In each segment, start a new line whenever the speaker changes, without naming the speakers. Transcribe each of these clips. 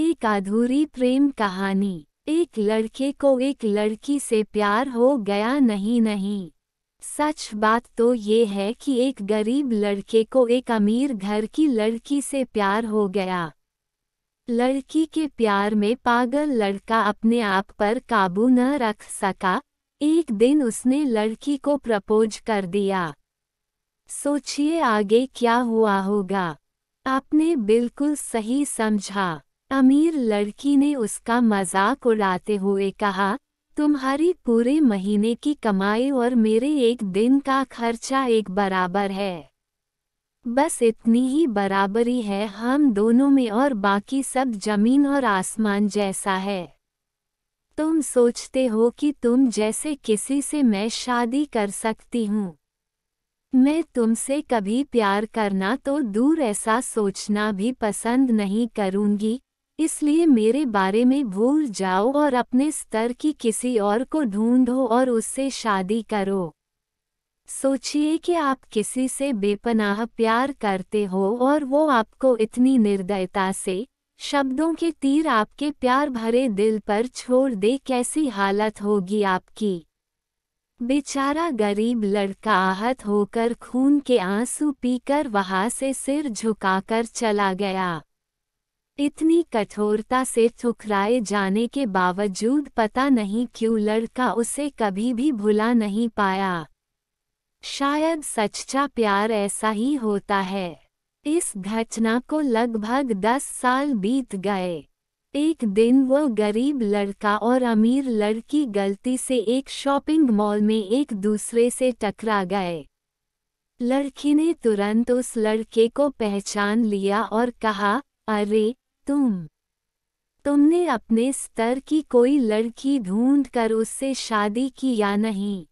एक अधूरी प्रेम कहानी एक लड़के को एक लड़की से प्यार हो गया नहीं नहीं सच बात तो ये है कि एक गरीब लड़के को एक अमीर घर की लड़की से प्यार हो गया लड़की के प्यार में पागल लड़का अपने आप पर काबू न रख सका एक दिन उसने लड़की को प्रपोज कर दिया सोचिए आगे क्या हुआ होगा आपने बिल्कुल सही समझा अमीर लड़की ने उसका मजाक उड़ाते हुए कहा तुम्हारी पूरे महीने की कमाई और मेरे एक दिन का खर्चा एक बराबर है बस इतनी ही बराबरी है हम दोनों में और बाकी सब जमीन और आसमान जैसा है तुम सोचते हो कि तुम जैसे किसी से मैं शादी कर सकती हूँ मैं तुमसे कभी प्यार करना तो दूर ऐसा सोचना भी पसंद नहीं करूँगी इसलिए मेरे बारे में भूल जाओ और अपने स्तर की किसी और को ढूंढो और उससे शादी करो सोचिए कि आप किसी से बेपनाह प्यार करते हो और वो आपको इतनी निर्दयता से शब्दों के तीर आपके प्यार भरे दिल पर छोड़ दे कैसी हालत होगी आपकी बेचारा गरीब लड़का आहत होकर खून के आंसू पीकर वहां से सिर झुकाकर चला गया इतनी कठोरता से ठुकराए जाने के बावजूद पता नहीं क्यों लड़का उसे कभी भी भुला नहीं पाया शायद सच्चा प्यार ऐसा ही होता है इस घटना को लगभग दस साल बीत गए एक दिन वो गरीब लड़का और अमीर लड़की गलती से एक शॉपिंग मॉल में एक दूसरे से टकरा गए लड़की ने तुरंत उस लड़के को पहचान लिया और कहा अरे तुम तुमने अपने स्तर की कोई लड़की ढूंढ कर उससे शादी की या नहीं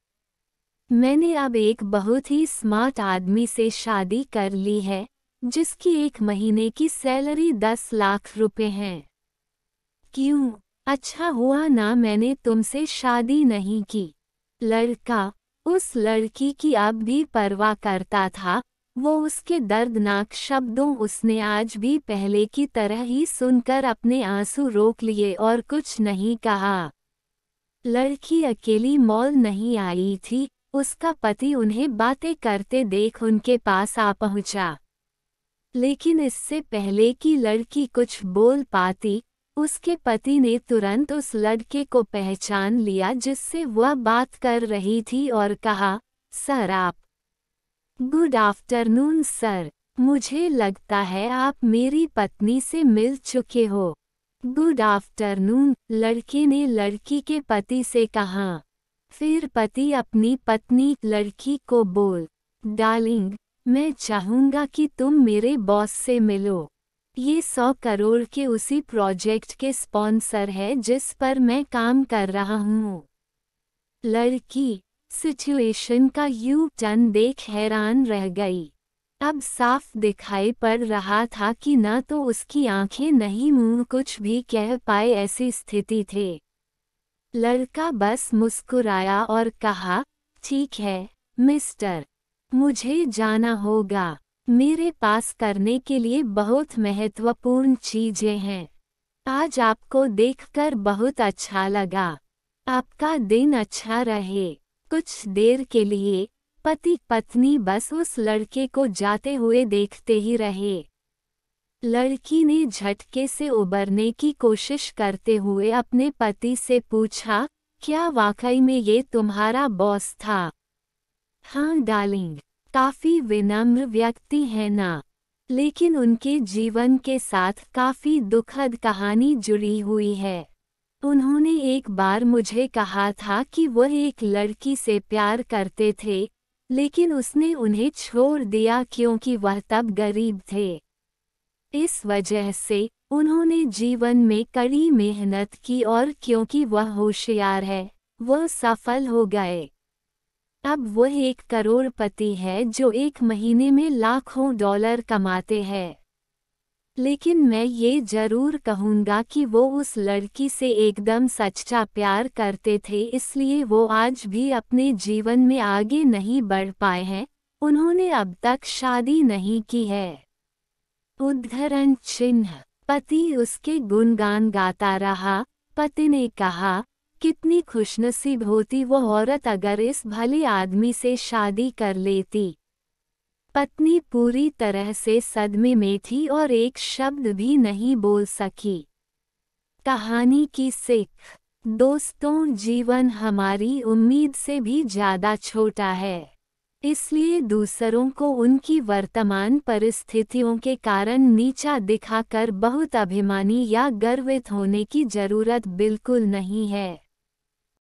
मैंने अब एक बहुत ही स्मार्ट आदमी से शादी कर ली है जिसकी एक महीने की सैलरी दस लाख रुपए है क्यों अच्छा हुआ ना मैंने तुमसे शादी नहीं की लड़का उस लड़की की अब भी परवाह करता था वो उसके दर्दनाक शब्दों उसने आज भी पहले की तरह ही सुनकर अपने आंसू रोक लिए और कुछ नहीं कहा लड़की अकेली मॉल नहीं आई थी उसका पति उन्हें बातें करते देख उनके पास आ पहुंचा लेकिन इससे पहले कि लड़की कुछ बोल पाती उसके पति ने तुरंत उस लड़के को पहचान लिया जिससे वह बात कर रही थी और कहा सर आप गुड आफ्टरनून सर मुझे लगता है आप मेरी पत्नी से मिल चुके हो गुड आफ्टरनून लड़के ने लड़की के पति से कहा फिर पति अपनी पत्नी लड़की को बोल डार्लिंग मैं चाहूँगा कि तुम मेरे बॉस से मिलो ये सौ करोड़ के उसी प्रोजेक्ट के स्पॉन्सर है जिस पर मैं काम कर रहा हूँ लड़की सिचुएशन का यू टर्न देख हैरान रह गई अब साफ दिखाई पड़ रहा था कि न तो उसकी आंखें नहीं मुंह कुछ भी कह पाए ऐसी स्थिति थे लड़का बस मुस्कुराया और कहा ठीक है मिस्टर मुझे जाना होगा मेरे पास करने के लिए बहुत महत्वपूर्ण चीजें हैं आज आपको देखकर बहुत अच्छा लगा आपका दिन अच्छा रहे कुछ देर के लिए पति पत्नी बस उस लड़के को जाते हुए देखते ही रहे लड़की ने झटके से उबरने की कोशिश करते हुए अपने पति से पूछा क्या वाकई में ये तुम्हारा बॉस था हाँ डार्लिंग काफी विनम्र व्यक्ति है ना लेकिन उनके जीवन के साथ काफी दुखद कहानी जुड़ी हुई है उन्होंने एक बार मुझे कहा था कि वह एक लड़की से प्यार करते थे लेकिन उसने उन्हें छोड़ दिया क्योंकि वह तब गरीब थे इस वजह से उन्होंने जीवन में कड़ी मेहनत की और क्योंकि वह होशियार है वह सफल हो गए अब वह एक करोड़पति है जो एक महीने में लाखों डॉलर कमाते हैं लेकिन मैं ये जरूर कहूँगा कि वो उस लड़की से एकदम सच्चा प्यार करते थे इसलिए वो आज भी अपने जीवन में आगे नहीं बढ़ पाए हैं उन्होंने अब तक शादी नहीं की है उद्धरण चिन्ह पति उसके गुणगान गाता रहा पति ने कहा कितनी खुशनसीब होती वो औरत अगर इस भले आदमी से शादी कर लेती पत्नी पूरी तरह से सदमे में थी और एक शब्द भी नहीं बोल सकी कहानी की सिख दोस्तों जीवन हमारी उम्मीद से भी ज़्यादा छोटा है इसलिए दूसरों को उनकी वर्तमान परिस्थितियों के कारण नीचा दिखाकर बहुत अभिमानी या गर्वित होने की जरूरत बिल्कुल नहीं है